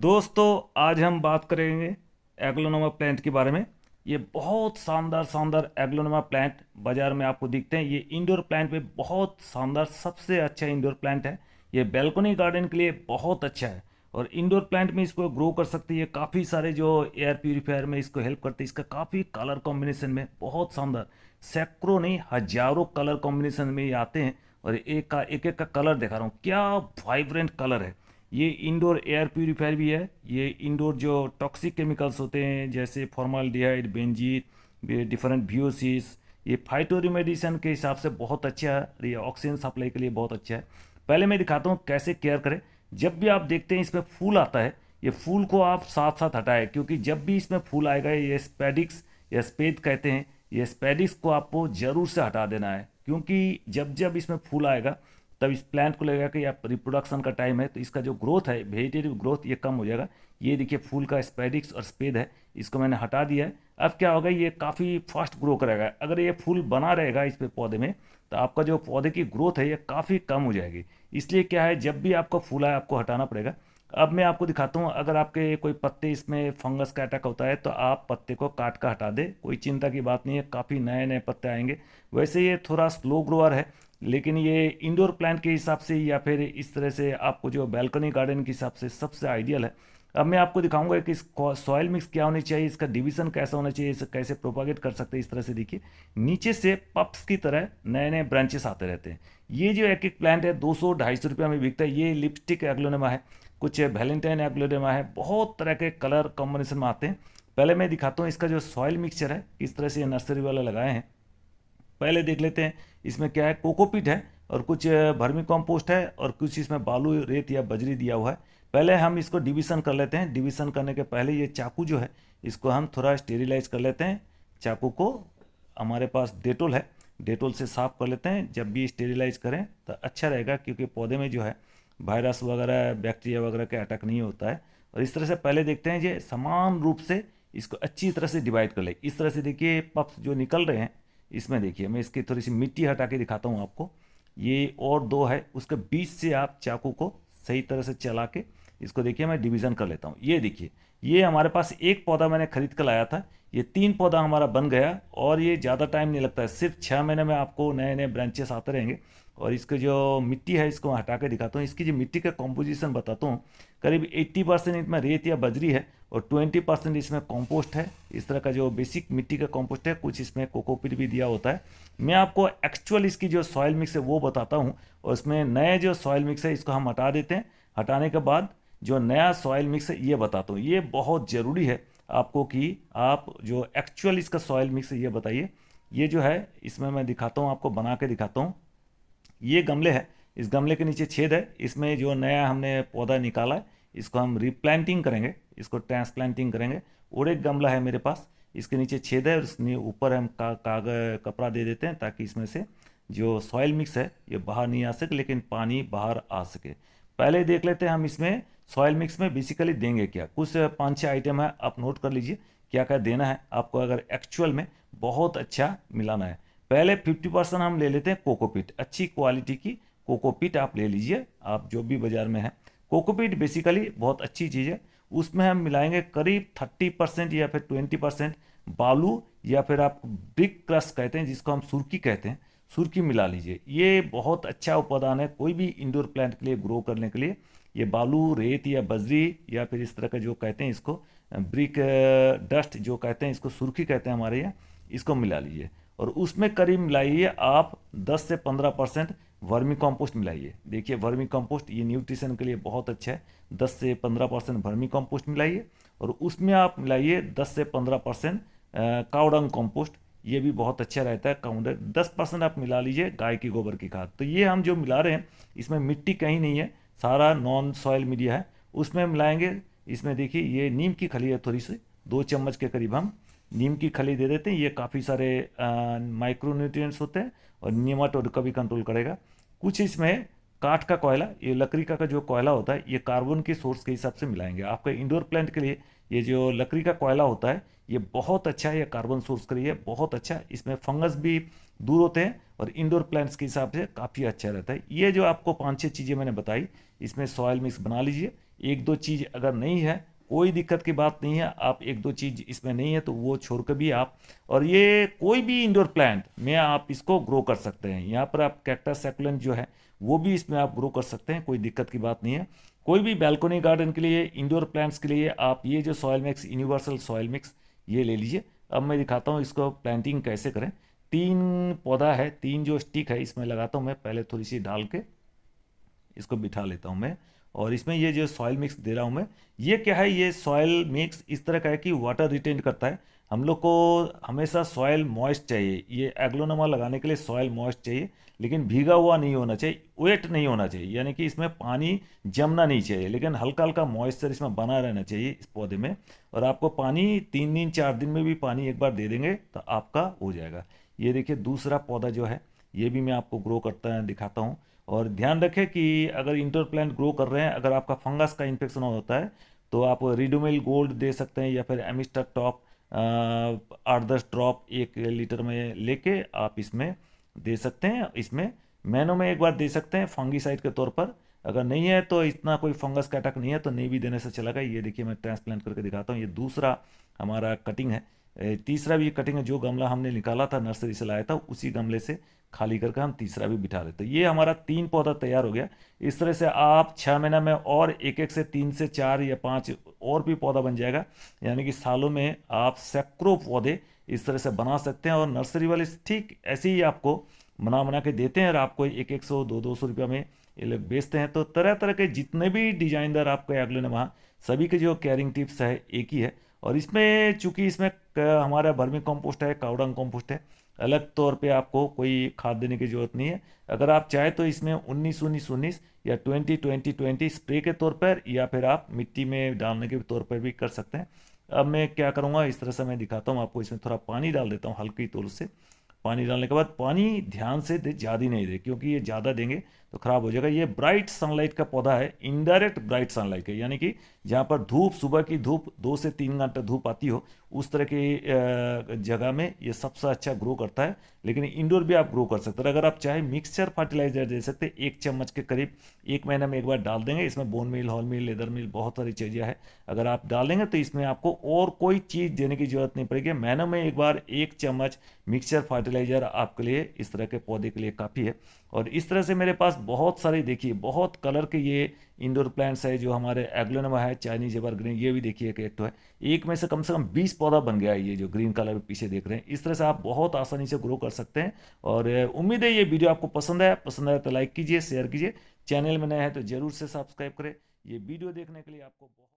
दोस्तों आज हम बात करेंगे एग्लोनोमा प्लांट के बारे में ये बहुत शानदार शानदार एग्लोनोमा प्लांट बाज़ार में आपको दिखते हैं ये इंडोर प्लांट में बहुत शानदार सबसे अच्छा इंडोर प्लांट है ये बेल्कोनी गार्डन के लिए बहुत अच्छा है और इंडोर प्लांट में इसको ग्रो कर सकते हैं काफ़ी सारे जो एयर प्योरीफायर में इसको हेल्प करते हैं इसका काफ़ी कलर कॉम्बिनेशन में बहुत शानदार सैकड़ों नहीं हजारों कलर कॉम्बिनेशन में ये आते हैं और एक का एक एक का कलर दिखा रहा हूँ क्या वाइब्रेंट कलर है ये इंडोर एयर प्योरीफायर भी है ये इंडोर जो टॉक्सिक केमिकल्स होते हैं जैसे फॉर्मल डिहाइड बेंजीन डिफरेंट व्यूसिस ये फाइटो रिमेडिसन के हिसाब से बहुत अच्छा है ये ऑक्सीजन सप्लाई के लिए बहुत अच्छा है पहले मैं दिखाता हूँ कैसे केयर करें जब भी आप देखते हैं इसमें फूल आता है ये फूल को आप साथ साथ हटाएं क्योंकि जब भी इसमें फूल आएगा ये स्पेडिक्स या स्पेद कहते हैं ये स्पेडिक्स को आपको ज़रूर से हटा देना है क्योंकि जब जब इसमें फूल आएगा तब इस प्लांट को लगेगा कि आप रिप्रोडक्शन का टाइम है तो इसका जो ग्रोथ है वेजिटेटिव ग्रोथ ये कम हो जाएगा ये देखिए फूल का स्पेडिक्स और स्पेद है इसको मैंने हटा दिया है अब क्या होगा ये काफ़ी फास्ट ग्रो करेगा अगर ये फूल बना रहेगा इस पे पौधे में तो आपका जो पौधे की ग्रोथ है ये काफ़ी कम हो जाएगी इसलिए क्या है जब भी आपका फूल आए आपको हटाना पड़ेगा अब मैं आपको दिखाता हूँ अगर आपके कोई पत्ते इसमें फंगस का अटैक होता है तो आप पत्ते को काट कर हटा दे कोई चिंता की बात नहीं है काफ़ी नए नए पत्ते आएंगे वैसे ये थोड़ा स्लो ग्रोअर है लेकिन ये इंडोर प्लांट के हिसाब से या फिर इस तरह से आपको जो बैल्कनी गार्डन के हिसाब से सबसे आइडियल है अब मैं आपको दिखाऊंगा कि सॉयल मिक्स क्या होनी चाहिए इसका डिवीजन कैसा होना चाहिए इसे कैसे प्रोपागेट कर सकते हैं इस तरह से देखिए नीचे से पप्स की तरह नए नए ब्रांचेस आते रहते हैं ये जो एक एक प्लांट है दो सौ ढाई सौ रुपया में बिकता है ये लिपस्टिक एग्लोनेमा है कुछ वैलेंटाइन एग्लोनेमा है बहुत तरह के कलर कॉम्बिनेशन में आते हैं पहले मैं दिखाता हूँ इसका जो सॉयल मिक्सचर है इस तरह से नर्सरी वाला लगाए हैं पहले देख लेते हैं इसमें क्या है कोकोपीट है और कुछ भर्मी कॉम्पोस्ट है और कुछ इसमें बालू रेत या बजरी दिया हुआ है पहले हम इसको डिविशन कर लेते हैं डिवीज़न करने के पहले ये चाकू जो है इसको हम थोड़ा स्टेरिलाइज कर लेते हैं चाकू को हमारे पास डेटोल है डेटोल से साफ़ कर लेते हैं जब भी स्टेरिलाइज करें तो अच्छा रहेगा क्योंकि पौधे में जो है वायरस वगैरह बैक्टीरिया वगैरह का अटैक नहीं होता है और इस तरह से पहले देखते हैं ये समान रूप से इसको अच्छी तरह से डिवाइड कर ले इस तरह से देखिए पप्स जो निकल रहे हैं इसमें देखिए मैं इसकी थोड़ी सी मिट्टी हटा के दिखाता हूँ आपको ये और दो है उसके बीच से आप चाकू को सही तरह से चला के इसको देखिए मैं डिवीज़न कर लेता हूँ ये देखिए ये हमारे पास एक पौधा मैंने खरीद कर लाया था ये तीन पौधा हमारा बन गया और ये ज़्यादा टाइम नहीं लगता है सिर्फ छः महीने में आपको नए नए ब्रांचेस आते रहेंगे और इसके जो मिट्टी है इसको हटा के दिखाता हूँ इसकी जो मिट्टी का कॉम्पोजिशन बताता हूँ करीब 80 परसेंट इतना रेत या बजरी है और 20 परसेंट इसमें कॉम्पोस्ट है इस तरह का जो बेसिक मिट्टी का कॉम्पोस्ट है कुछ इसमें कोकोपिट भी दिया होता है मैं आपको एक्चुअल इसकी जो सॉयल मिक्स है वो बताता हूँ और इसमें नए जो सॉयल मिक्स है इसको हम हटा देते हैं हटाने के बाद जो नया सॉयल मिक्स है ये बताता हूँ ये बहुत ज़रूरी है आपको कि आप जो एक्चुअल इसका सॉयल मिक्स है ये बताइए ये जो है इसमें मैं दिखाता हूँ आपको बना के दिखाता हूँ ये गमले है इस गमले के नीचे छेद है इसमें जो नया हमने पौधा निकाला है इसको हम रिप्लांटिंग करेंगे इसको ट्रांसप्लांटिंग करेंगे और एक गमला है मेरे पास इसके नीचे छेद है और इसमें ऊपर हम का, कागज कपड़ा दे देते हैं ताकि इसमें से जो सॉयल मिक्स है ये बाहर नहीं आ सके लेकिन पानी बाहर आ सके पहले देख लेते हैं हम इसमें सॉयल मिक्स में बेसिकली देंगे क्या कुछ पाँच छः आइटम है आप नोट कर लीजिए क्या क्या देना है आपको अगर एक्चुअल में बहुत अच्छा मिलाना है पहले फिफ्टी परसेंट हम ले लेते हैं कोकोपीट अच्छी क्वालिटी की कोकोपीट आप ले लीजिए आप जो भी बाज़ार में हैं कोकोपीट बेसिकली बहुत अच्छी चीज़ है उसमें हम मिलाएंगे करीब थर्टी परसेंट या फिर ट्वेंटी परसेंट बालू या फिर आप ब्रिक क्रस कहते हैं जिसको हम सुर्खी कहते हैं सुर्खी मिला लीजिए ये बहुत अच्छा उपादान है कोई भी इंडोर प्लांट के लिए ग्रो करने के लिए ये बालू रेत या बजरी या फिर इस तरह का जो कहते हैं इसको ब्रिक डस्ट जो कहते हैं इसको सुर्खी कहते हैं हमारे यहाँ इसको मिला लीजिए और उसमें करीब मिलाइए आप 10 से 15 परसेंट वर्मी कॉम्पोस्ट मिलाइए देखिए वर्मी कॉम्पोस्ट ये न्यूट्रिशन के लिए बहुत अच्छा है दस से पंद्रह परसेंट वर्मी कॉम्पोस्ट मिलाइए और उसमें आप मिलाइए दस से पंद्रह परसेंट काउडंग कॉम्पोस्ट ये भी बहुत अच्छा रहता है काउंड दस परसेंट आप मिला लीजिए गाय की गोबर की खाद तो ये हम जो मिला रहे हैं इसमें मिट्टी कहीं नहीं है सारा नॉन सॉयल मीडिया है उसमें मिलाएंगे इसमें देखिए ये नीम की खली है थोड़ी सी दो चम्मच के करीब हम नीम की खली दे देते हैं ये काफ़ी सारे माइक्रोन्यूट्रिएंट्स होते हैं और नीमाटोड का भी कंट्रोल करेगा कुछ इसमें काठ का कोयला ये लकड़ी का, का जो कोयला होता है ये कार्बन के सोर्स के हिसाब से मिलाएंगे आपके इंडोर प्लांट के लिए ये जो लकड़ी का कोयला होता है ये बहुत अच्छा है ये कार्बन सोर्स के लिए बहुत अच्छा इसमें फंगस भी दूर होते हैं और इंडोर प्लांट्स के हिसाब से काफ़ी अच्छा रहता है ये जो आपको पाँच छः चीज़ें मैंने बताई इसमें सॉयल मिक्स बना लीजिए एक दो चीज़ अगर नहीं है कोई दिक्कत की बात नहीं है आप एक दो चीज़ इसमें नहीं है तो वो छोड़ कर भी आप और ये कोई भी इंडोर प्लांट में आप इसको ग्रो कर सकते हैं यहाँ पर आप कैक्टस सेकुलेंट जो है वो भी इसमें आप ग्रो कर सकते हैं कोई दिक्कत की बात नहीं है कोई भी बैल्कोनी गार्डन के लिए इंडोर प्लांट्स के लिए आप ये जो soil mix universal soil mix ये ले लीजिए अब मैं दिखाता हूँ इसको प्लांटिंग कैसे करें तीन पौधा है तीन जो स्टिक है इसमें लगाता हूँ मैं पहले थोड़ी सी डाल के इसको बिठा लेता हूँ मैं और इसमें ये जो सॉयल मिक्स दे रहा हूँ मैं ये क्या है ये सॉयल मिक्स इस तरह का है कि वाटर रिटेन करता है हम लोग को हमेशा सॉयल मॉइस्ट चाहिए ये एग्लोनमा लगाने के लिए सॉयल मॉइस्ट चाहिए लेकिन भीगा हुआ नहीं होना चाहिए वेट नहीं होना चाहिए यानी कि इसमें पानी जमना नहीं चाहिए लेकिन हल्का हल्का मॉइस्चर इसमें बना रहना चाहिए इस पौधे में और आपको पानी तीन दिन चार दिन में भी पानी एक बार दे देंगे तो आपका हो जाएगा ये देखिए दूसरा पौधा जो है ये भी मैं आपको ग्रो करता है दिखाता हूँ और ध्यान रखें कि अगर इंटर प्लांट ग्रो कर रहे हैं अगर आपका फंगस का इन्फेक्शन होता है तो आप रिडोमेल गोल्ड दे सकते हैं या फिर एमिस्टा टॉप आठ दस ड्रॉप एक लीटर में लेके आप इसमें दे सकते हैं इसमें मैनो में एक बार दे सकते हैं फंगीसाइड के तौर पर अगर नहीं है तो इतना कोई फंगस का अटैक नहीं है तो नहीं भी देने से चला अच्छा गया ये देखिए मैं ट्रांसप्लांट करके दिखाता हूँ ये दूसरा हमारा कटिंग है तीसरा भी कटिंग जो गमला हमने निकाला था नर्सरी से लाया था उसी गमले से खाली करके हम तीसरा भी बिठा लेते तो ये हमारा तीन पौधा तैयार हो गया इस तरह से आप छः महीना में और एक एक से तीन से चार या पाँच और भी पौधा बन जाएगा यानी कि सालों में आप सैकड़ों पौधे इस तरह से बना सकते हैं और नर्सरी वाले ठीक ऐसे ही आपको बना बना के देते हैं और आपको एक एक सौ दो दो सौ रुपया में ये लोग बेचते हैं तो तरह तरह के जितने भी डिजाइनर आपके अगले ने वहाँ सभी के जो कैरिंग टिप्स है एक ही है और इसमें चूंकि इसमें हमारा बर्मी कॉम्पोस्ट है कावडंग कॉम्पोस्ट है अलग तौर पे आपको कोई खाद देने की ज़रूरत नहीं है अगर आप चाहे तो इसमें उन्नीस उन्नीस उन्नीस या ट्वेंटी ट्वेंटी ट्वेंटी स्प्रे के तौर पर या फिर आप मिट्टी में डालने के तौर पर भी कर सकते हैं अब मैं क्या करूँगा इस तरह से मैं दिखाता हूँ आपको इसमें थोड़ा पानी डाल देता हूँ हल्की तौर से पानी डालने के बाद पानी ध्यान से दे ज़्यादा नहीं दे क्योंकि ये ज़्यादा देंगे तो खराब हो जाएगा ये ब्राइट सनलाइट का पौधा है इनडायरेक्ट ब्राइट सनलाइट का यानी कि जहाँ पर धूप सुबह की धूप दो से तीन घंटा धूप आती हो उस तरह की जगह में ये सबसे अच्छा ग्रो करता है लेकिन इंडोर भी आप ग्रो कर सकते हैं अगर आप चाहे मिक्सचर फर्टिलाइजर दे सकते हैं एक चम्मच के करीब एक महीने में एक बार डाल देंगे इसमें bone meal horn meal leather meal बहुत सारी चीज़ें हैं अगर आप डालेंगे तो इसमें आपको और कोई चीज़ देने की जरूरत नहीं पड़ेगी महीने में एक बार एक चम्मच मिक्सचर फर्टिलाइजर आपके लिए इस तरह के पौधे के लिए काफ़ी है और इस तरह से मेरे पास बहुत सारे देखिए बहुत कलर के ये इंडोर प्लांट्स है जो हमारे एग्लोनमा है चाइनीज एवर ग्रीन ये भी देखिए एक तो है एक में से कम से कम बीस पौधा बन गया है ये जो ग्रीन कलर पीछे देख रहे हैं इस तरह से आप बहुत आसानी से ग्रो कर सकते हैं और उम्मीद है ये वीडियो आपको पसंद आया पसंद आया तो लाइक कीजिए शेयर कीजिए चैनल में नया है तो ज़रूर से सब्सक्राइब करें ये वीडियो देखने के लिए आपको